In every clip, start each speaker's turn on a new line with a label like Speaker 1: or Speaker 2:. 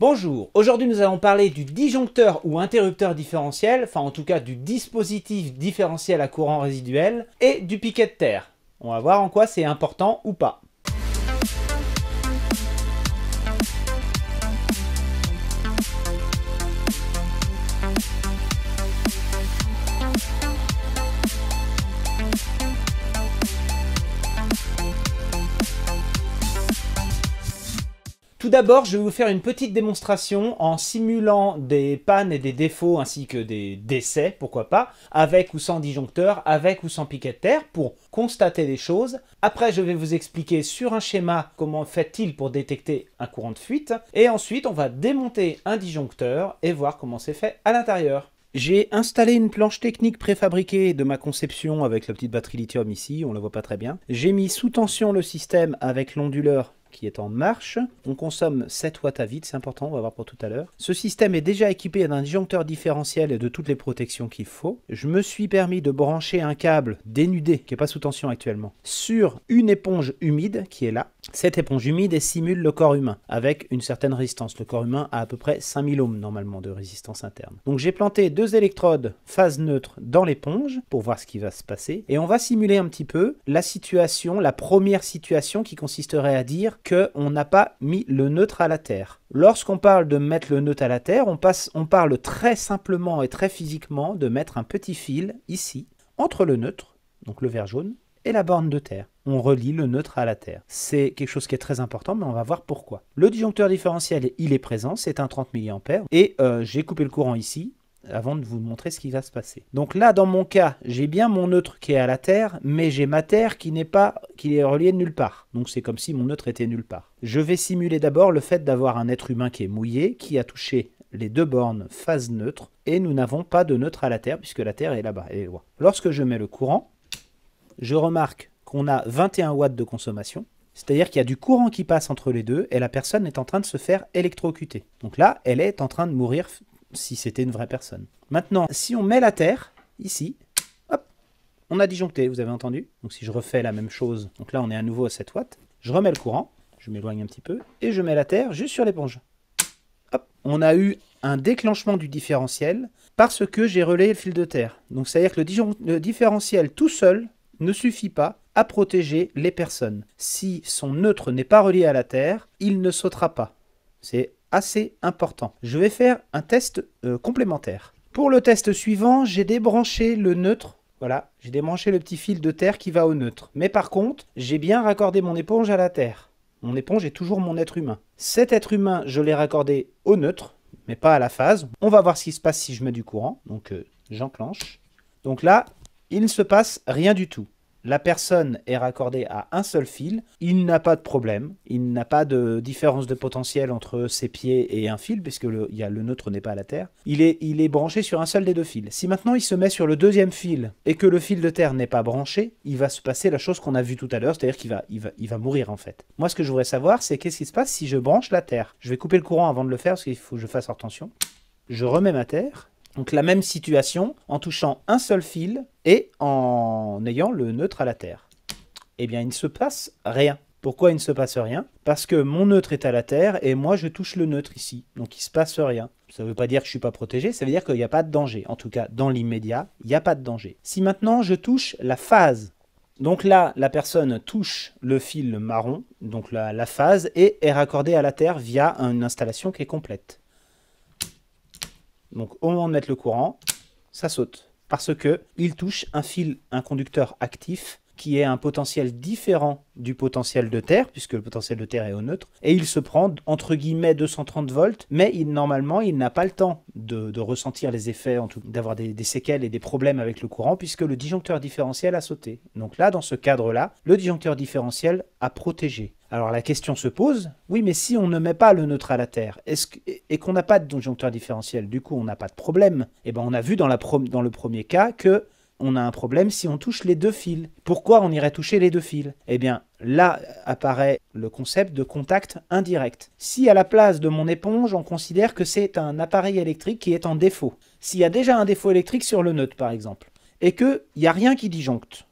Speaker 1: Bonjour, aujourd'hui nous allons parler du disjoncteur ou interrupteur différentiel, enfin en tout cas du dispositif différentiel à courant résiduel, et du piquet de terre. On va voir en quoi c'est important ou pas. d'abord, je vais vous faire une petite démonstration en simulant des pannes et des défauts ainsi que des décès, pourquoi pas, avec ou sans disjoncteur, avec ou sans piquet de terre, pour constater les choses. Après, je vais vous expliquer sur un schéma comment fait-il pour détecter un courant de fuite. Et ensuite, on va démonter un disjoncteur et voir comment c'est fait à l'intérieur. J'ai installé une planche technique préfabriquée de ma conception avec la petite batterie lithium ici, on ne la voit pas très bien. J'ai mis sous tension le système avec l'onduleur qui est en marche. On consomme 7 watts à vide, c'est important, on va voir pour tout à l'heure. Ce système est déjà équipé d'un disjoncteur différentiel et de toutes les protections qu'il faut. Je me suis permis de brancher un câble dénudé, qui n'est pas sous tension actuellement, sur une éponge humide qui est là cette éponge humide simule le corps humain avec une certaine résistance. Le corps humain a à peu près 5000 ohms normalement de résistance interne. Donc j'ai planté deux électrodes phase neutre dans l'éponge pour voir ce qui va se passer et on va simuler un petit peu la situation, la première situation qui consisterait à dire qu'on n'a pas mis le neutre à la Terre. Lorsqu'on parle de mettre le neutre à la Terre, on, on parle très simplement et très physiquement de mettre un petit fil ici entre le neutre, donc le vert jaune, et la borne de terre. On relie le neutre à la terre. C'est quelque chose qui est très important, mais on va voir pourquoi. Le disjoncteur différentiel, il est présent, c'est un 30 mA, et euh, j'ai coupé le courant ici, avant de vous montrer ce qui va se passer. Donc là, dans mon cas, j'ai bien mon neutre qui est à la Terre, mais j'ai ma Terre qui n'est pas, qui est reliée nulle part. Donc c'est comme si mon neutre était nulle part. Je vais simuler d'abord le fait d'avoir un être humain qui est mouillé, qui a touché les deux bornes phase neutre, et nous n'avons pas de neutre à la Terre, puisque la Terre est là-bas, elle est loin. Lorsque je mets le courant, je remarque qu'on a 21 watts de consommation, c'est-à-dire qu'il y a du courant qui passe entre les deux et la personne est en train de se faire électrocuter. Donc là, elle est en train de mourir si c'était une vraie personne. Maintenant, si on met la terre, ici, hop, on a disjoncté, vous avez entendu Donc si je refais la même chose, donc là on est à nouveau à 7 watts, je remets le courant, je m'éloigne un petit peu, et je mets la terre juste sur l'éponge. Hop, on a eu un déclenchement du différentiel parce que j'ai relayé le fil de terre. Donc c'est-à-dire que le, le différentiel tout seul ne suffit pas à protéger les personnes. Si son neutre n'est pas relié à la Terre, il ne sautera pas. C'est assez important. Je vais faire un test euh, complémentaire. Pour le test suivant, j'ai débranché le neutre. Voilà, j'ai débranché le petit fil de terre qui va au neutre. Mais par contre, j'ai bien raccordé mon éponge à la terre. Mon éponge est toujours mon être humain. Cet être humain, je l'ai raccordé au neutre, mais pas à la phase. On va voir ce qui se passe si je mets du courant. Donc euh, j'enclenche. Donc là, il ne se passe rien du tout. La personne est raccordée à un seul fil, il n'a pas de problème, il n'a pas de différence de potentiel entre ses pieds et un fil, puisque le, il le neutre n'est pas à la Terre. Il est, il est branché sur un seul des deux fils. Si maintenant il se met sur le deuxième fil et que le fil de Terre n'est pas branché, il va se passer la chose qu'on a vue tout à l'heure, c'est-à-dire qu'il va, il va mourir en fait. Moi ce que je voudrais savoir, c'est qu'est-ce qui se passe si je branche la Terre Je vais couper le courant avant de le faire, parce qu'il faut que je fasse attention. Je remets ma Terre, donc la même situation en touchant un seul fil et en ayant le neutre à la Terre. Eh bien, il ne se passe rien. Pourquoi il ne se passe rien Parce que mon neutre est à la Terre et moi je touche le neutre ici. Donc il ne se passe rien. Ça ne veut pas dire que je ne suis pas protégé, ça veut dire qu'il n'y a pas de danger. En tout cas, dans l'immédiat, il n'y a pas de danger. Si maintenant je touche la phase, donc là, la personne touche le fil marron, donc la, la phase, et est raccordée à la Terre via une installation qui est complète. Donc au moment de mettre le courant, ça saute. Parce que il touche un fil, un conducteur actif, qui est un potentiel différent du potentiel de terre, puisque le potentiel de terre est au neutre, et il se prend entre guillemets 230 volts, mais normalement il n'a pas le temps de, ressentir les effets, d'avoir des, des, séquelles et des problèmes avec le courant, puisque le disjoncteur différentiel a sauté. Donc là, dans ce cadre-là, le disjoncteur différentiel a protégé. Alors la question se pose, oui, mais si on ne met pas le neutre à la Terre est-ce et qu'on n'a pas de conjoncteur différentiel, du coup on n'a pas de problème. Eh bien on a vu dans, dans le premier cas que on a un problème si on touche les deux fils. Pourquoi on irait toucher les deux fils Eh bien, là apparaît le concept de contact indirect. Si à la place de mon éponge, on considère que c'est un appareil électrique qui est en défaut, s'il y a déjà un défaut électrique sur le neutre par exemple, et qu'il n'y a rien qui disjoncte,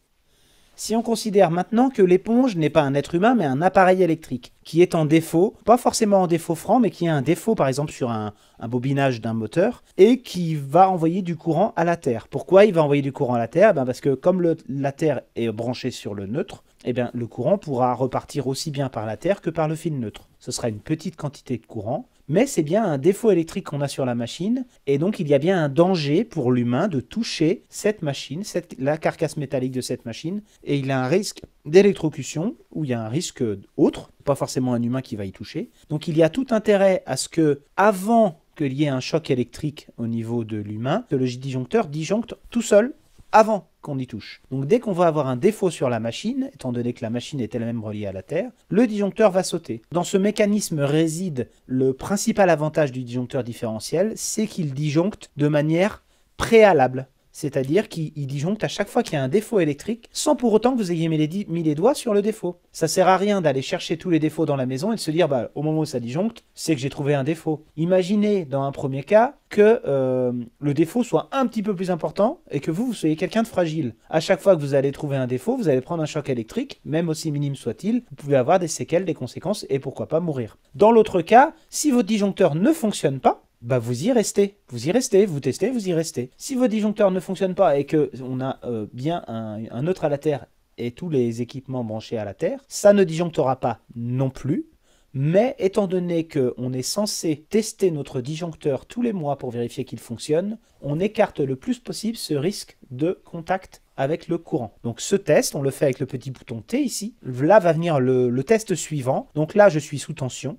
Speaker 1: si on considère maintenant que l'éponge n'est pas un être humain mais un appareil électrique, qui est en défaut, pas forcément en défaut franc, mais qui a un défaut par exemple sur un, bobinage d'un moteur, et qui va envoyer du courant à la Terre. Pourquoi il va envoyer du courant à la Terre eh ben, Parce que comme la Terre est branchée sur le neutre, eh bien, le courant pourra repartir aussi bien par la Terre que par le fil neutre. Ce sera une petite quantité de courant mais c'est bien un défaut électrique qu'on a sur la machine, et donc il y a bien un danger pour l'humain de toucher cette machine, la carcasse métallique de cette machine, et il y a un risque d'électrocution, ou il y a un risque autre, pas forcément un humain qui va y toucher. Donc il y a tout intérêt à ce que, avant qu'il y ait un choc électrique au niveau de l'humain, que le disjoncteur disjoncte tout seul avant qu'on y touche. Donc dès qu'on va avoir un défaut sur la machine, étant donné que la machine est elle-même reliée à la Terre, le disjoncteur va sauter. Dans ce mécanisme réside le principal avantage du disjoncteur différentiel, c'est qu'il disjoncte de manière préalable c'est-à-dire qu'il disjoncte à chaque fois qu'il y a un défaut électrique, sans pour autant que vous ayez mis les, doigts sur le défaut. Ça sert à rien d'aller chercher tous les défauts dans la maison et de se dire, bah, au moment où ça disjoncte, c'est que j'ai trouvé un défaut. Imaginez, dans un premier cas, que euh, le défaut soit un petit peu plus important et que vous, vous soyez quelqu'un de fragile. À chaque fois que vous allez trouver un défaut, vous allez prendre un choc électrique, même aussi minime soit-il, vous pouvez avoir des séquelles, des conséquences et pourquoi pas mourir. Dans l'autre cas, si votre disjoncteur ne fonctionne pas, bah vous y restez, vous y restez, vous testez, vous y restez. Si vos disjoncteurs ne fonctionnent pas et que on a euh, bien un, neutre autre à la Terre et tous les équipements branchés à la Terre, ça ne disjonctera pas non plus. Mais étant donné que on est censé tester notre disjoncteur tous les mois pour vérifier qu'il fonctionne, on écarte le plus possible ce risque de contact avec le courant. Donc ce test, on le fait avec le petit bouton T ici. Là va venir le test suivant. Donc là, je suis sous tension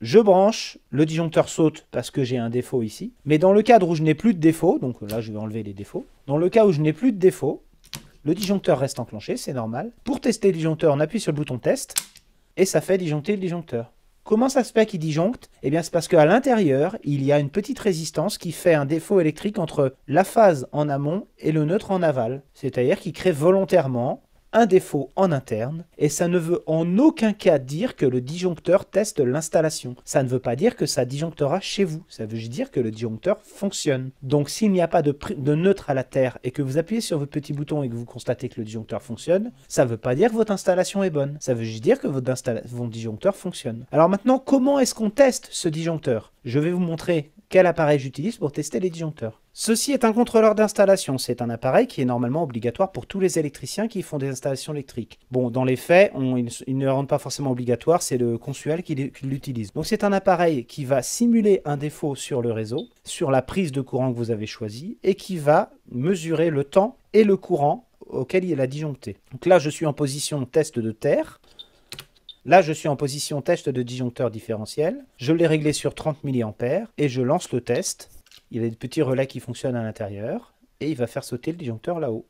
Speaker 1: je branche, le disjoncteur saute parce que j'ai un défaut ici. Mais dans le cadre où je n'ai plus de défaut, donc là je vais enlever les défauts, dans le cas où je n'ai plus de défaut, le disjoncteur reste enclenché, c'est normal. Pour tester le disjoncteur, on appuie sur le bouton test et ça fait disjoncter le disjoncteur. Comment ça se fait qu'il disjoncte Eh bien c'est parce qu'à l'intérieur, il y a une petite résistance qui fait un défaut électrique entre la phase en amont et le neutre en aval. C'est-à-dire qu'il crée volontairement un défaut en interne et ça ne veut en aucun cas dire que le disjoncteur teste l'installation. Ça ne veut pas dire que ça disjonctera chez vous. Ça veut juste dire que le disjoncteur fonctionne. Donc s'il n'y a pas de, neutre à la terre et que vous appuyez sur votre petit bouton et que vous constatez que le disjoncteur fonctionne, ça ne veut pas dire que votre installation est bonne. Ça veut juste dire que votre disjoncteur fonctionne. Alors maintenant, comment est-ce qu'on teste ce disjoncteur Je vais vous montrer quel appareil j'utilise pour tester les disjoncteurs. Ceci est un contrôleur d'installation, c'est un appareil qui est normalement obligatoire pour tous les électriciens qui font des installations électriques. Bon, dans les faits, ils, ne le rendent pas forcément obligatoire, c'est le consuel qui l'utilise. Donc c'est un appareil qui va simuler un défaut sur le réseau, sur la prise de courant que vous avez choisie, et qui va mesurer le temps et le courant auquel il a disjoncté. Donc là, je suis en position test de terre. Là, je suis en position test de disjoncteur différentiel. Je l'ai réglé sur 30 mA et je lance le test. Il a des petits relais qui fonctionnent à l'intérieur et il va faire sauter le disjoncteur là-haut.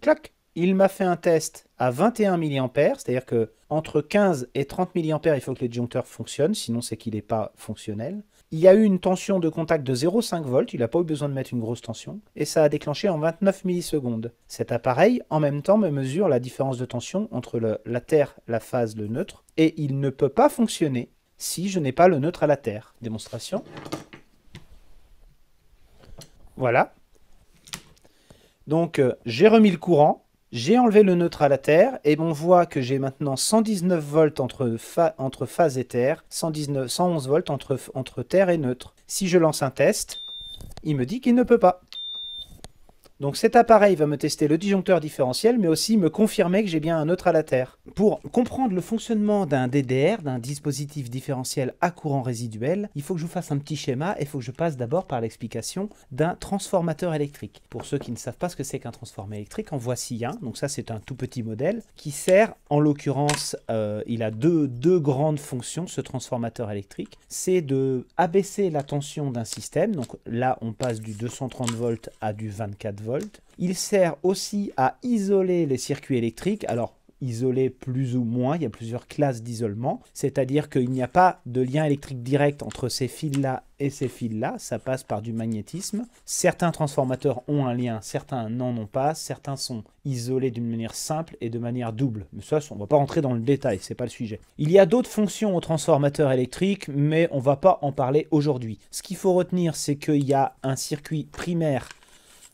Speaker 1: Clac Il m'a fait un test à 21 mA, c'est-à-dire que entre 15 et 30 mA, il faut que le disjoncteur fonctionne, sinon c'est qu'il n'est pas fonctionnel. Il y a eu une tension de contact de 0,5 volts, il n'a pas eu besoin de mettre une grosse tension, et ça a déclenché en 29 millisecondes. Cet appareil, en même temps, me mesure la différence de tension entre la Terre, la phase, le neutre, et il ne peut pas fonctionner si je n'ai pas le neutre à la Terre. Démonstration. Voilà. Donc euh, j'ai remis le courant, j'ai enlevé le neutre à la Terre, et on voit que j'ai maintenant 119 volts entre, entre phase et Terre, 119, 111 volts entre Terre et neutre. Si je lance un test, il me dit qu'il ne peut pas. Donc cet appareil va me tester le disjoncteur différentiel, mais aussi me confirmer que j'ai bien un neutre à la Terre. Pour comprendre le fonctionnement d'un DDR, d'un dispositif différentiel à courant résiduel, il faut que je vous fasse un petit schéma et il faut que je passe d'abord par l'explication d'un transformateur électrique. Pour ceux qui ne savent pas ce que c'est qu'un transformateur électrique, en voici un. Donc ça c'est un tout petit modèle qui sert, en l'occurrence, euh, il a deux, deux grandes fonctions, ce transformateur électrique. C'est de abaisser la tension d'un système. Donc là on passe du 230 volts à du 24 volts il sert aussi à isoler les circuits électriques. Alors, isoler plus ou moins, il y a plusieurs classes d'isolement, c'est-à-dire qu'il n'y a pas de lien électrique direct entre ces fils-là et ces fils-là, ça passe par du magnétisme. Certains transformateurs ont un lien, certains n'en ont pas, certains sont isolés d'une manière simple et de manière double. Mais ça, on ne va pas rentrer dans le détail, n'est pas le sujet. Il y a d'autres fonctions aux transformateurs électriques, mais on ne va pas en parler aujourd'hui. Ce qu'il faut retenir, c'est qu'il y a un circuit primaire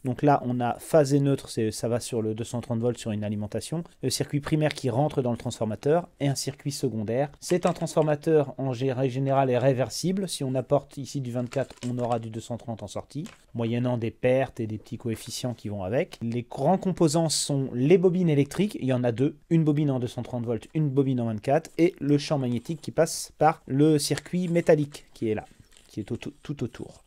Speaker 1: donc là, on a phase et neutre, ça va sur le 230 volts sur une alimentation. Le circuit primaire qui rentre dans le transformateur et un circuit secondaire. C'est un transformateur en général et réversible. Si on apporte ici du 24, on aura du 230 en sortie, moyennant des pertes et des petits coefficients qui vont avec. Les grands composants sont les bobines électriques, il y en a deux, une bobine en 230 volts, une bobine en 24, et le champ magnétique qui passe par le circuit métallique qui est là, qui est tout autour.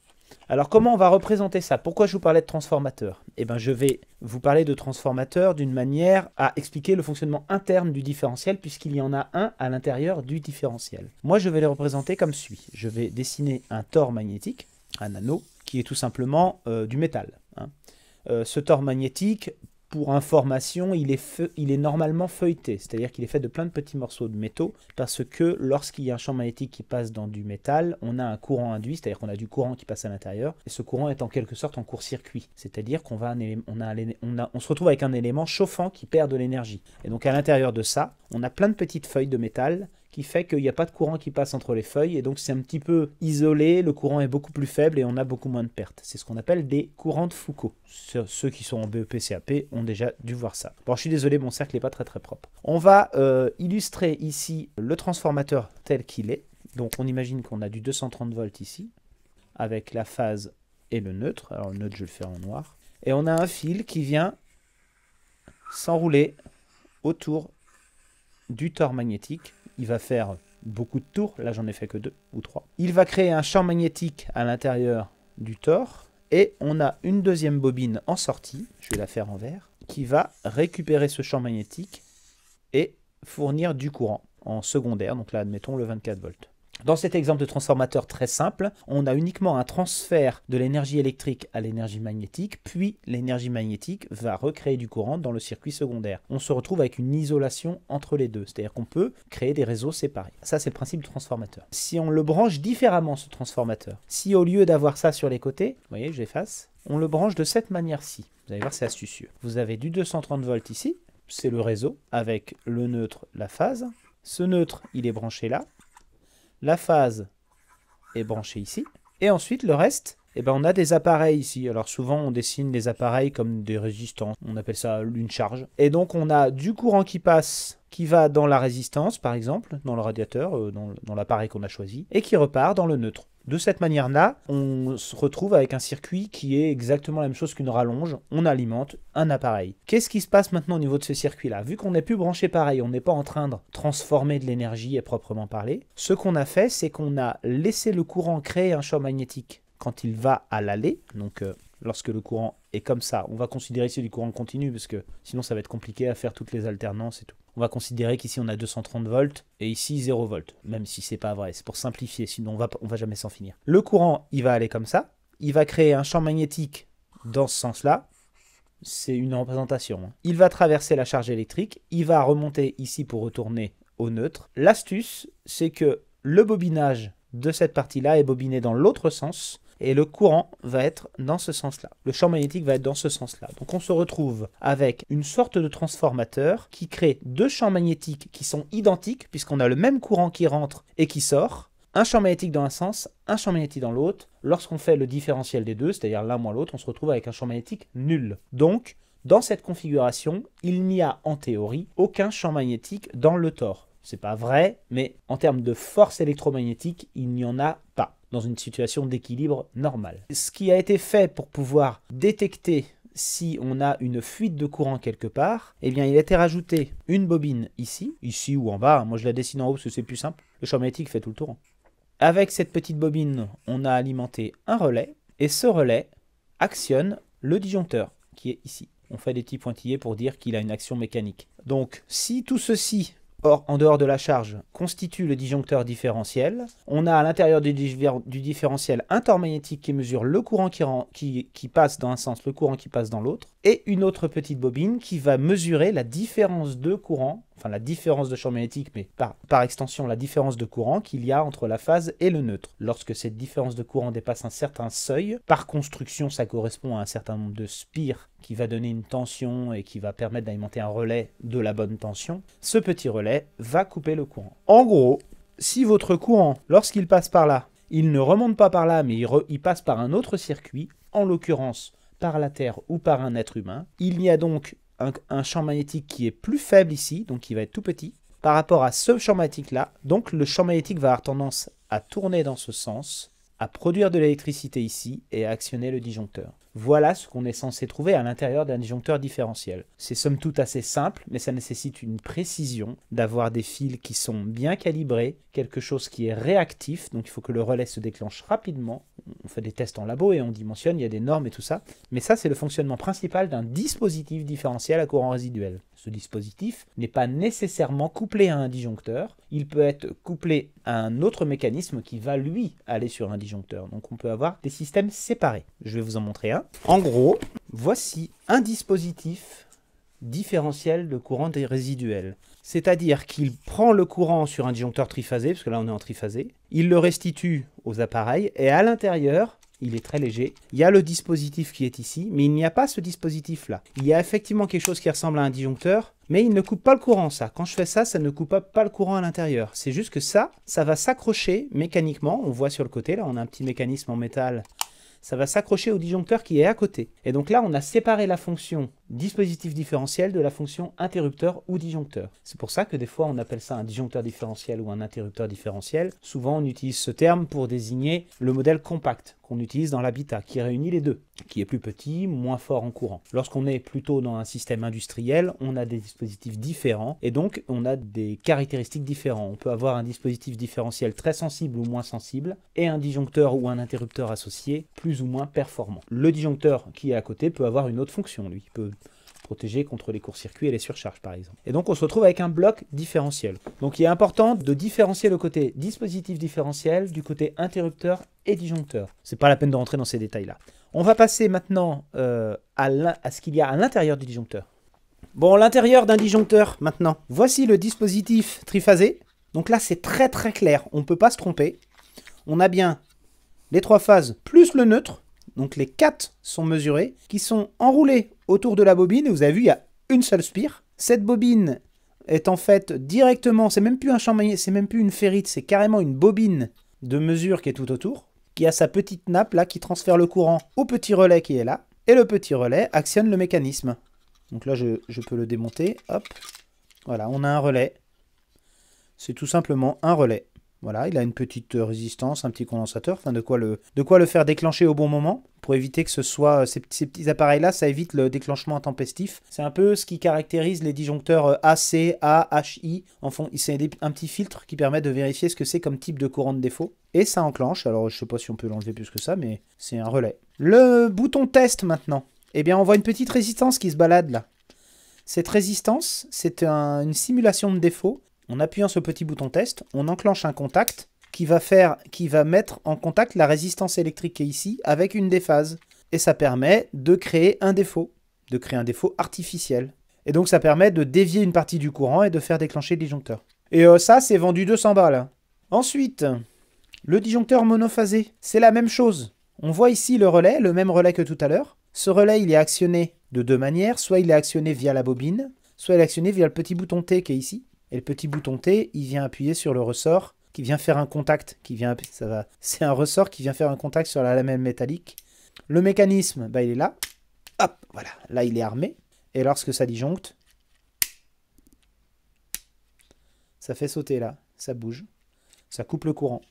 Speaker 1: Alors comment on va représenter ça Pourquoi je vous parlais de transformateur Eh bien je vais vous parler de transformateur d'une manière à expliquer le fonctionnement interne du différentiel puisqu'il y en a un à l'intérieur du différentiel. Moi je vais les représenter comme suit. Je vais dessiner un tor magnétique, un anneau, qui est tout simplement euh, du métal. Hein. Euh, ce tor magnétique pour information, il est, normalement feuilleté, c'est-à-dire qu'il est fait de plein de petits morceaux de métaux, parce que lorsqu'il y a un champ magnétique qui passe dans du métal, on a un courant induit, c'est-à-dire qu'on a du courant qui passe à l'intérieur, et ce courant est en quelque sorte en court-circuit, c'est-à-dire qu'on va on, se retrouve avec un élément chauffant qui perd de l'énergie. Et donc à l'intérieur de ça, on a plein de petites feuilles de métal qui fait qu'il n'y a pas de courant qui passe entre les feuilles et donc c'est un petit peu isolé, le courant est beaucoup plus faible et on a beaucoup moins de pertes. C'est ce qu'on appelle des courants de Foucault. Ceux qui sont en BEP CAP ont déjà dû voir ça. Bon, je suis désolé, mon cercle n'est pas très très propre. On va euh, illustrer ici le transformateur tel qu'il est. Donc on imagine qu'on a du 230 volts ici avec la phase et le neutre. Alors le neutre, je le fais en noir. Et on a un fil qui vient s'enrouler autour du tor magnétique il va faire beaucoup de tours, là j'en ai fait que deux ou trois. Il va créer un champ magnétique à l'intérieur du tor et on a une deuxième bobine en sortie, je vais la faire en vert, qui va récupérer ce champ magnétique et fournir du courant en secondaire, donc là admettons le 24 volts. Dans cet exemple de transformateur très simple, on a uniquement un transfert de l'énergie électrique à l'énergie magnétique, puis l'énergie magnétique va recréer du courant dans le circuit secondaire. On se retrouve avec une isolation entre les deux, c'est-à-dire qu'on peut créer des réseaux séparés. Ça, c'est le principe du transformateur. Si on le branche différemment, ce transformateur, si au lieu d'avoir ça sur les côtés, vous voyez, j'efface, on le branche de cette manière-ci. Vous allez voir, c'est astucieux. Vous avez du 230 volts ici, c'est le réseau, avec le neutre, la phase. Ce neutre, il est branché là, la phase est branchée ici. Et ensuite, le reste, eh ben, on a des appareils ici. Alors souvent, on dessine les appareils comme des résistances. On appelle ça une charge. Et donc, on a du courant qui passe, qui va dans la résistance, par exemple, dans le radiateur, euh, dans l'appareil qu'on a choisi, et qui repart dans le neutre. De cette manière-là, on se retrouve avec un circuit qui est exactement la même chose qu'une rallonge. On alimente un appareil. Qu'est-ce qui se passe maintenant au niveau de ce circuit-là Vu qu'on n'est plus branché pareil, on n'est pas en train de transformer de l'énergie à proprement parler. Ce qu'on a fait, c'est qu'on a laissé le courant créer un champ magnétique quand il va à l'aller, donc euh, lorsque le courant est comme ça. On va considérer ici du courant continu, parce que sinon ça va être compliqué à faire toutes les alternances et tout. On va considérer qu'ici on a 230 volts et ici 0 volts, même si c'est pas vrai, c'est pour simplifier, sinon on va, on va jamais s'en finir. Le courant, il va aller comme ça, il va créer un champ magnétique dans ce sens-là, c'est une représentation. Hein. Il va traverser la charge électrique, il va remonter ici pour retourner au neutre. L'astuce, c'est que le bobinage de cette partie-là est bobiné dans l'autre sens, et le courant va être dans ce sens-là. Le champ magnétique va être dans ce sens-là. Donc on se retrouve avec une sorte de transformateur qui crée deux champs magnétiques qui sont identiques puisqu'on a le même courant qui rentre et qui sort un champ magnétique dans un sens, un champ magnétique dans l'autre. Lorsqu'on fait le différentiel des deux, c'est-à-dire l'un moins l'autre, on se retrouve avec un champ magnétique nul. Donc, dans cette configuration, il n'y a en théorie aucun champ magnétique dans le tore. C'est pas vrai, mais en termes de force électromagnétique, il n'y en a pas dans une situation d'équilibre normal. Ce qui a été fait pour pouvoir détecter si on a une fuite de courant quelque part, eh bien il a été rajouté une bobine ici, ici ou en bas, moi je la dessine en haut parce que c'est plus simple, le champ magnétique fait tout le tour. Avec cette petite bobine, on a alimenté un relais, et ce relais actionne le disjoncteur qui est ici. On fait des petits pointillés pour dire qu'il a une action mécanique. Donc si tout ceci or, en dehors de la charge constitue le disjoncteur différentiel. On a à l'intérieur du, différentiel un tort magnétique qui mesure le courant qui passe dans un sens, le courant qui passe dans l'autre, et une autre petite bobine qui va mesurer la différence de courant enfin la différence de champ magnétique, mais par, extension la différence de courant qu'il y a entre la phase et le neutre. Lorsque cette différence de courant dépasse un certain seuil, par construction ça correspond à un certain nombre de spires qui va donner une tension et qui va permettre d'alimenter un relais de la bonne tension, ce petit relais va couper le courant. En gros, si votre courant, lorsqu'il passe par là, il ne remonte pas par là, mais il, il passe par un autre circuit, en l'occurrence par la Terre ou par un être humain, il y a donc un, champ magnétique qui est plus faible ici, donc qui va être tout petit, par rapport à ce champ magnétique-là. Donc le champ magnétique va avoir tendance à tourner dans ce sens, à produire de l'électricité ici et à actionner le disjoncteur. Voilà ce qu'on est censé trouver à l'intérieur d'un disjoncteur différentiel. C'est somme toute assez simple, mais ça nécessite une précision, d'avoir des fils qui sont bien calibrés, quelque chose qui est réactif, donc il faut que le relais se déclenche rapidement. On fait des tests en labo et on dimensionne, il y a des normes et tout ça. Mais ça, c'est le fonctionnement principal d'un dispositif différentiel à courant résiduel ce dispositif n'est pas nécessairement couplé à un disjoncteur, il peut être couplé à un autre mécanisme qui va lui aller sur un disjoncteur. Donc on peut avoir des systèmes séparés. Je vais vous en montrer un. En gros, voici un dispositif différentiel de courant des résiduels. C'est-à-dire qu'il prend le courant sur un disjoncteur triphasé, parce que là on est en triphasé, il le restitue aux appareils, et à l'intérieur, il est très léger. Il y a le dispositif qui est ici, mais il n'y a pas ce dispositif-là. Il y a effectivement quelque chose qui ressemble à un disjoncteur, mais il ne coupe pas le courant, ça. Quand je fais ça, ça ne coupe pas le courant à l'intérieur. C'est juste que ça, ça va s'accrocher mécaniquement. On voit sur le côté, là, on a un petit mécanisme en métal. Ça va s'accrocher au disjoncteur qui est à côté. Et donc là, on a séparé la fonction dispositif différentiel de la fonction interrupteur ou disjoncteur. C'est pour ça que des fois on appelle ça un disjoncteur différentiel ou un interrupteur différentiel. Souvent on utilise ce terme pour désigner le modèle compact qu'on utilise dans l'habitat, qui réunit les deux, qui est plus petit, moins fort en courant. Lorsqu'on est plutôt dans un système industriel, on a des dispositifs différents et donc on a des caractéristiques différentes. On peut avoir un dispositif différentiel très sensible ou moins sensible et un disjoncteur ou un interrupteur associé plus ou moins performant. Le disjoncteur qui est à côté peut avoir une autre fonction, lui, peut contre les courts-circuits et les surcharges par exemple. Et donc on se retrouve avec un bloc différentiel. Donc il est important de différencier le côté dispositif différentiel du côté interrupteur et disjoncteur. C'est pas la peine de rentrer dans ces détails-là. On va passer maintenant euh, à, à ce qu'il y a à l'intérieur du disjoncteur. Bon, l'intérieur d'un disjoncteur maintenant. Voici le dispositif triphasé. Donc là, c'est très très clair, on peut pas se tromper. On a bien les trois phases plus le neutre, donc les quatre sont mesurés, qui sont enroulés autour de la bobine, vous avez vu, il y a une seule spire. Cette bobine est en fait directement, c'est même plus un champ c'est même plus une ferrite, c'est carrément une bobine de mesure qui est tout autour, qui a sa petite nappe là qui transfère le courant au petit relais qui est là, et le petit relais actionne le mécanisme. Donc là, je, je peux le démonter, hop. Voilà, on a un relais. C'est tout simplement un relais. Voilà, il a une petite euh, résistance, un petit condensateur, enfin de quoi le, de quoi le faire déclencher au bon moment pour éviter que ce soit euh, ces, petits appareils-là, ça évite le déclenchement intempestif. C'est un peu ce qui caractérise les disjoncteurs AC, euh, A, HI. En fond, c'est un petit filtre qui permet de vérifier ce que c'est comme type de courant de défaut. Et ça enclenche. Alors, je sais pas si on peut l'enlever plus que ça, mais c'est un relais. Le bouton test maintenant. Eh bien, on voit une petite résistance qui se balade là. Cette résistance, c'est une simulation de défaut en appuyant ce petit bouton test, on enclenche un contact qui va, faire, qui va mettre en contact la résistance électrique qui est ici avec une des phases. Et ça permet de créer un défaut, de créer un défaut artificiel. Et donc ça permet de dévier une partie du courant et de faire déclencher le disjoncteur. Et euh, ça, c'est vendu 200 balles. Hein. Ensuite, le disjoncteur monophasé, c'est la même chose. On voit ici le relais, le même relais que tout à l'heure. Ce relais, il est actionné de deux manières. Soit il est actionné via la bobine, soit il est actionné via le petit bouton T qui est ici. Et le petit bouton T, il vient appuyer sur le ressort qui vient faire un contact, qui vient, ça va, c'est un ressort qui vient faire un contact sur la lamelle métallique. Le mécanisme, bah, il est là. Hop, voilà, là il est armé. Et lorsque ça disjoncte, ça fait sauter là, ça bouge, ça coupe le courant.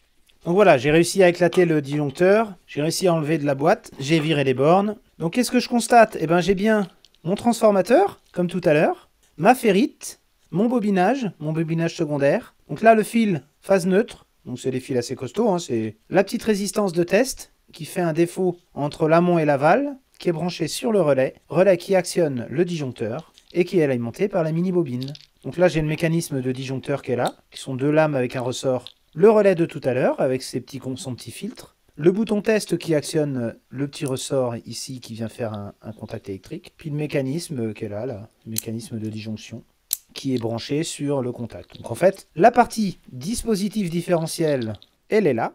Speaker 1: Donc voilà, j'ai réussi à éclater le disjoncteur, j'ai réussi à enlever de la boîte, j'ai viré les bornes. Donc qu'est-ce que je constate Eh bien, j'ai bien mon transformateur, comme tout à l'heure, ma ferrite, mon bobinage, mon bobinage secondaire. Donc là, le fil phase neutre, donc c'est des fils assez costauds, hein. c'est la petite résistance de test qui fait un défaut entre l'amont et l'aval, qui est branché sur le relais, relais qui actionne le disjoncteur et qui est alimenté par la mini-bobine. Donc là, j'ai le mécanisme de disjoncteur qui est là, qui sont deux lames avec un ressort, le relais de tout à l'heure avec ses petits, son petit filtre, le bouton test qui actionne le petit ressort ici qui vient faire un, contact électrique, puis le mécanisme qui est là, là, le mécanisme de disjonction qui est branché sur le contact. Donc en fait, la partie dispositif différentiel, elle est là.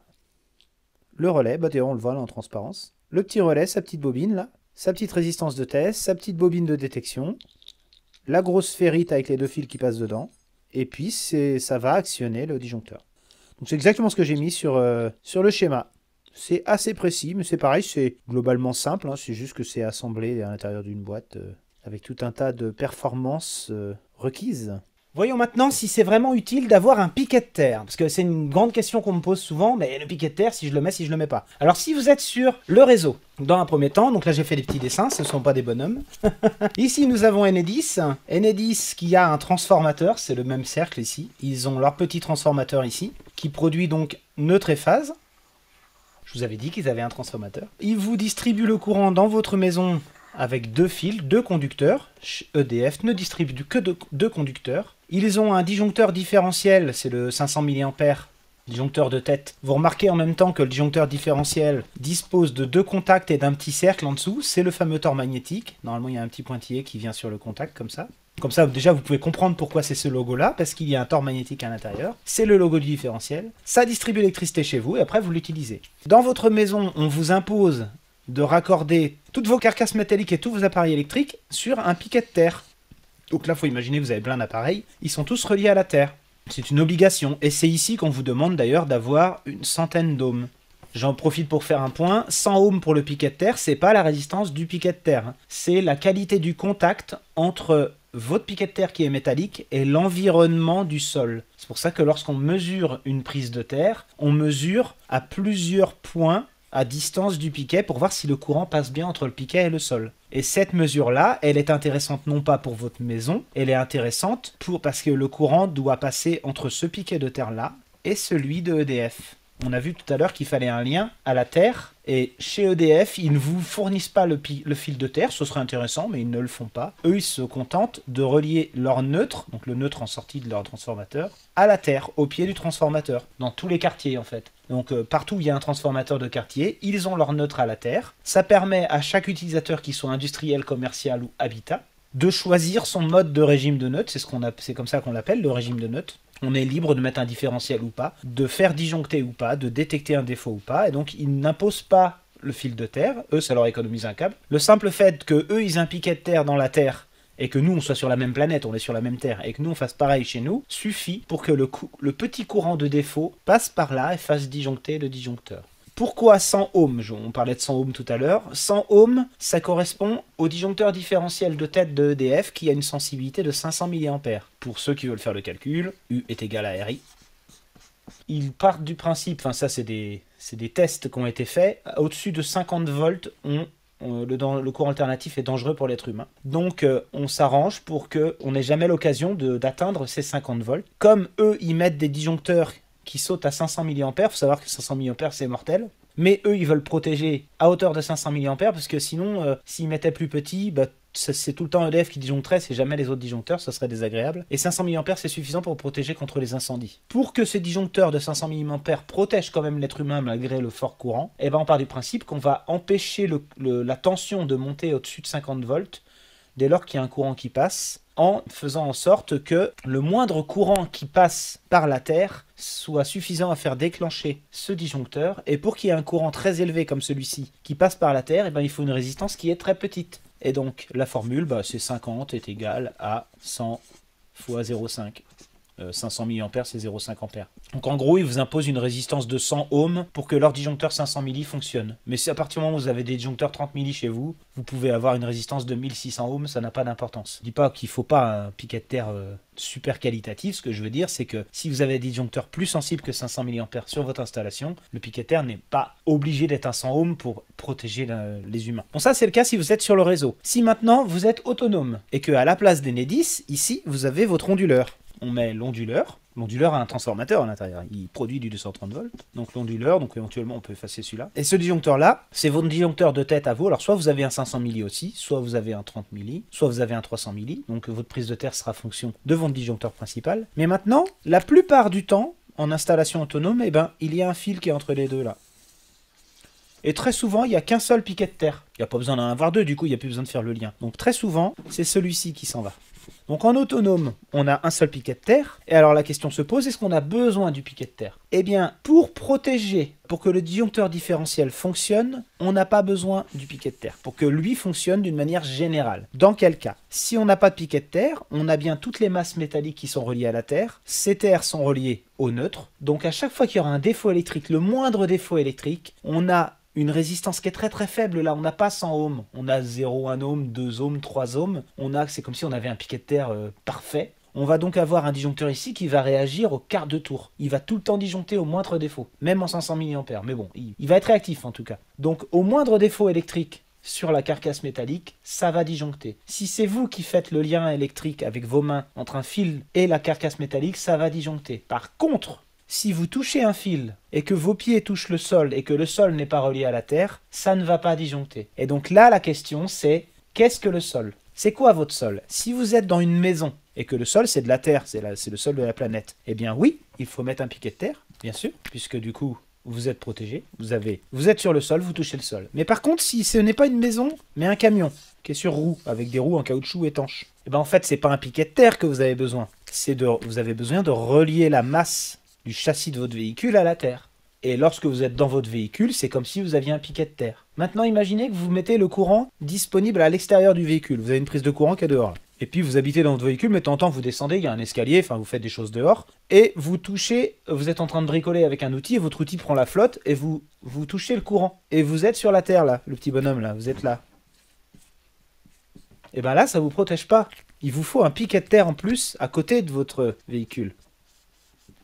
Speaker 1: Le relais, bah on le voit là en transparence. Le petit relais, sa petite bobine là, sa petite résistance de test, sa petite bobine de détection, la grosse ferrite avec les deux fils qui passent dedans, et puis ça va actionner le disjoncteur. Donc c'est exactement ce que j'ai mis sur, euh, sur le schéma. C'est assez précis, mais c'est pareil, c'est globalement simple, hein. c'est juste que c'est assemblé à l'intérieur d'une boîte euh, avec tout un tas de performances euh, Voyons maintenant si c'est vraiment utile d'avoir un piquet de terre, parce que c'est une grande question qu'on me pose souvent, mais le piquet de terre, si je le mets, si je le mets pas. Alors si vous êtes sur le réseau, dans un premier temps, donc là j'ai fait des petits dessins, ce ne sont pas des bonhommes. ici nous avons Enedis, Enedis qui a un transformateur, c'est le même cercle ici, ils ont leur petit transformateur ici, qui produit donc neutre et phase. Je vous avais dit qu'ils avaient un transformateur. Ils vous distribuent le courant dans votre maison avec deux fils, deux conducteurs. EDF ne distribue que deux, conducteurs. Ils ont un disjoncteur différentiel, c'est le 500 milliampères, disjoncteur de tête. Vous remarquez en même temps que le disjoncteur différentiel dispose de deux contacts et d'un petit cercle en dessous, c'est le fameux tor magnétique. Normalement, il y a un petit pointillé qui vient sur le contact comme ça. Comme ça, déjà, vous pouvez comprendre pourquoi c'est ce logo-là, parce qu'il y a un tor magnétique à l'intérieur. C'est le logo du différentiel. Ça distribue l'électricité chez vous et après, vous l'utilisez. Dans votre maison, on vous impose de raccorder toutes vos carcasses métalliques et tous vos appareils électriques sur un piquet de terre. Donc là, faut imaginer, vous avez plein d'appareils, ils sont tous reliés à la terre. C'est une obligation, et c'est ici qu'on vous demande d'ailleurs d'avoir une centaine d'ohms. J'en profite pour faire un point, 100 ohms pour le piquet de terre, c'est pas la résistance du piquet de terre, c'est la qualité du contact entre votre piquet de terre qui est métallique et l'environnement du sol. C'est pour ça que lorsqu'on mesure une prise de terre, on mesure à plusieurs points à distance du piquet pour voir si le courant passe bien entre le piquet et le sol. Et cette mesure-là, elle est intéressante non pas pour votre maison, elle est intéressante pour parce que le courant doit passer entre ce piquet de terre-là et celui de EDF. On a vu tout à l'heure qu'il fallait un lien à la terre. Et chez EDF, ils ne vous fournissent pas le, le, fil de terre, ce serait intéressant, mais ils ne le font pas. Eux, ils se contentent de relier leur neutre, donc le neutre en sortie de leur transformateur, à la terre, au pied du transformateur, dans tous les quartiers en fait. Donc euh, partout où il y a un transformateur de quartier, ils ont leur neutre à la Terre. Ça permet à chaque utilisateur, qu'il soit industriel, commercial ou habitat, de choisir son mode de régime de neutre. C'est c'est comme ça qu'on l'appelle, le régime de neutre. On est libre de mettre un différentiel ou pas, de faire disjoncter ou pas, de détecter un défaut ou pas. Et donc ils n'imposent pas le fil de terre. Eux, ça leur économise un câble. Le simple fait que eux, ils impliquaient de terre dans la terre et que nous on soit sur la même planète, on est sur la même Terre, et que nous on fasse pareil chez nous, suffit pour que le, petit courant de défaut passe par là et fasse disjoncter le disjoncteur. Pourquoi 100 ohms On parlait de 100 ohms tout à l'heure. 100 ohms, ça correspond au disjoncteur différentiel de tête de EDF qui a une sensibilité de 500 mA. Pour ceux qui veulent faire le calcul, U est égal à RI. Ils partent du principe, enfin ça c'est des, des tests qui ont été faits, au-dessus de 50 volts, on le, cours courant alternatif est dangereux pour l'être humain. Donc euh, on s'arrange pour qu'on n'ait jamais l'occasion d'atteindre ces 50 volts. Comme eux, ils mettent des disjoncteurs qui sautent à 500 mA, il faut savoir que 500 mA, c'est mortel. Mais eux, ils veulent protéger à hauteur de 500 mA, parce que sinon, euh, s'ils mettaient plus petit, bah, c'est tout le temps EDF qui disjoncterait, c'est jamais les autres disjoncteurs, ça serait désagréable. Et 500 mA, c'est suffisant pour protéger contre les incendies. Pour que ces disjoncteurs de 500 mA protègent quand même l'être humain malgré le fort courant, eh ben, on part du principe qu'on va empêcher la tension de monter au-dessus de 50 volts dès lors qu'il y a un courant qui passe, en faisant en sorte que le moindre courant qui passe par la Terre soit suffisant à faire déclencher ce disjoncteur. Et pour qu'il y ait un courant très élevé comme celui-ci qui passe par la Terre, eh ben, il faut une résistance qui est très petite. Et donc la formule, bah, c'est 50 est égal à 100 fois 0,5. 500 euh, mAh, c'est 0,5 A. Donc en gros, ils vous imposent une résistance de 100 ohms pour que leur disjoncteur 500 milli fonctionne. Mais si à partir du moment où vous avez des disjoncteurs 30 ma chez vous, vous pouvez avoir une résistance de 1600 ohms, ça n'a pas d'importance. Je dis pas qu'il faut pas un piquet de terre euh, super qualitatif, ce que je veux dire c'est que si vous avez des disjoncteurs plus sensibles que 500 mAh sur votre installation, le piquet de terre n'est pas obligé d'être un 100 ohms pour protéger les humains. Bon ça c'est le cas si vous êtes sur le réseau. Si maintenant vous êtes autonome et que à la place des Nedis, ici vous avez votre onduleur on met l'onduleur. L'onduleur a un transformateur à l'intérieur. Il produit du 230 volts. Donc l'onduleur, donc éventuellement on peut effacer celui-là. Et ce disjoncteur-là, c'est votre disjoncteur de tête à vous. Alors soit vous avez un 500 milli aussi, soit vous avez un 30 milli, soit vous avez un 300 milli. Donc votre prise de terre sera fonction de votre disjoncteur principal. Mais maintenant, la plupart du temps, en installation autonome, eh ben, il y a un fil qui est entre les deux là. Et très souvent, il n'y a qu'un seul piquet de terre. Il n'y a pas besoin d'en avoir deux, du coup, il n'y a plus besoin de faire le lien. Donc très souvent, c'est celui-ci qui s'en va. Donc en autonome, on a un seul piquet de terre. Et alors la question se pose, est-ce qu'on a besoin du piquet de terre Eh bien, pour protéger, pour que le disjoncteur différentiel fonctionne, on n'a pas besoin du piquet de terre. Pour que lui fonctionne d'une manière générale. Dans quel cas Si on n'a pas de piquet de terre, on a bien toutes les masses métalliques qui sont reliées à la terre. Ces terres sont reliées au neutre. Donc à chaque fois qu'il y aura un défaut électrique, le moindre défaut électrique, on a une résistance qui est très très faible là. On n'a pas 100 ohms. On a 0, 1 ohm, 2 ohms, 3 ohms. On a, c'est comme si on avait un piquet de terre euh, parfait. On va donc avoir un disjoncteur ici qui va réagir au quart de tour. Il va tout le temps disjoncter au moindre défaut, même en 500 mAh. Mais bon, il, il va être réactif en tout cas. Donc au moindre défaut électrique sur la carcasse métallique, ça va disjoncter. Si c'est vous qui faites le lien électrique avec vos mains entre un fil et la carcasse métallique, ça va disjoncter. Par contre, si vous touchez un fil et que vos pieds touchent le sol et que le sol n'est pas relié à la terre, ça ne va pas disjoncter. Et donc là, la question, c'est qu'est-ce que le sol C'est quoi votre sol Si vous êtes dans une maison et que le sol, c'est de la terre, c'est le sol de la planète, eh bien oui, il faut mettre un piquet de terre, bien sûr, puisque du coup, vous êtes protégé, vous avez, vous êtes sur le sol, vous touchez le sol. Mais par contre, si ce n'est pas une maison, mais un camion qui est sur roue avec des roues en caoutchouc étanche, eh bien en fait, c'est pas un piquet de terre que vous avez besoin. C'est de, vous avez besoin de relier la masse du châssis de votre véhicule à la terre. Et lorsque vous êtes dans votre véhicule, c'est comme si vous aviez un piquet de terre. Maintenant, imaginez que vous mettez le courant disponible à l'extérieur du véhicule. Vous avez une prise de courant qui est dehors. Et puis vous habitez dans votre véhicule, mais de temps en temps vous descendez, il y a un escalier, enfin vous faites des choses dehors, et vous touchez, vous êtes en train de bricoler avec un outil, votre outil prend la flotte, et vous, vous touchez le courant. Et vous êtes sur la terre là, le petit bonhomme là, vous êtes là. Et eh ben là, ça vous protège pas. Il vous faut un piquet de terre en plus à côté de votre véhicule.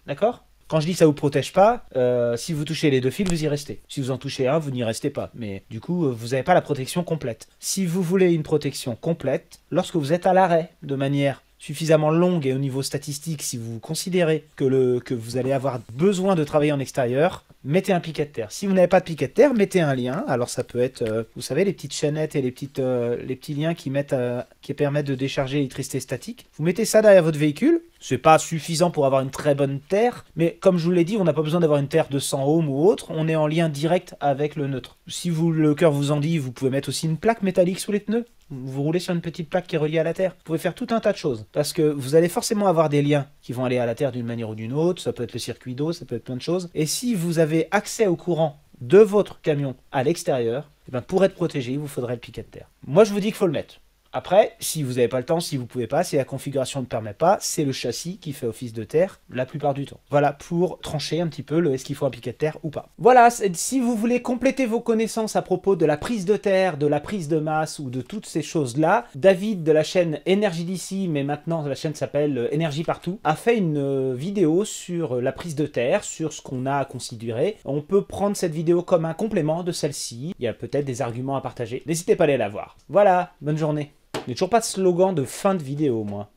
Speaker 1: D'accord quand je dis ça vous protège pas, euh, si vous touchez les deux fils, vous y restez. Si vous en touchez un, vous n'y restez pas. Mais du coup, euh, vous n'avez pas la protection complète. Si vous voulez une protection complète, lorsque vous êtes à l'arrêt, de manière suffisamment longue et au niveau statistique, si vous considérez que, le, que vous allez avoir besoin de travailler en extérieur, mettez un piquet de terre. Si vous n'avez pas de piquet de terre, mettez un lien. Alors ça peut être, euh, vous savez, les petites chaînettes et les, petites, les petits liens qui, mettent, qui permettent de décharger l'électricité statique. Vous mettez ça derrière votre véhicule, c'est pas suffisant pour avoir une très bonne terre, mais comme je vous l'ai dit, on n'a pas besoin d'avoir une terre de 100 ohms ou autre, on est en lien direct avec le neutre. Si vous, le cœur vous en dit, vous pouvez mettre aussi une plaque métallique sous les pneus, vous roulez sur une petite plaque qui est reliée à la Terre. Vous pouvez faire tout un tas de choses. Parce que vous allez forcément avoir des liens qui vont aller à la Terre d'une manière ou d'une autre. Ça peut être le circuit d'eau, ça peut être plein de choses. Et si vous avez accès au courant de votre camion à l'extérieur, eh ben, pour être protégé, il vous faudrait le piquet de terre. Moi, je vous dis qu'il faut le mettre. Après, si vous n'avez pas le temps, si vous ne pouvez pas, si la configuration ne permet pas, c'est le châssis qui fait office de terre la plupart du temps. Voilà pour trancher un petit peu le est-ce qu'il faut un piquet de terre ou pas. Voilà, si vous voulez compléter vos connaissances à propos de la prise de terre, de la prise de masse ou de toutes ces choses-là, David de la chaîne Énergie d'ici, mais maintenant la chaîne s'appelle euh, Énergie partout, a fait une euh, vidéo sur euh, la prise de terre, sur ce qu'on a à considérer. On peut prendre cette vidéo comme un complément de celle-ci. Il y a peut-être des arguments à partager. N'hésitez pas à aller la voir. Voilà, bonne journée. Il toujours pas de slogan de fin de vidéo, moi.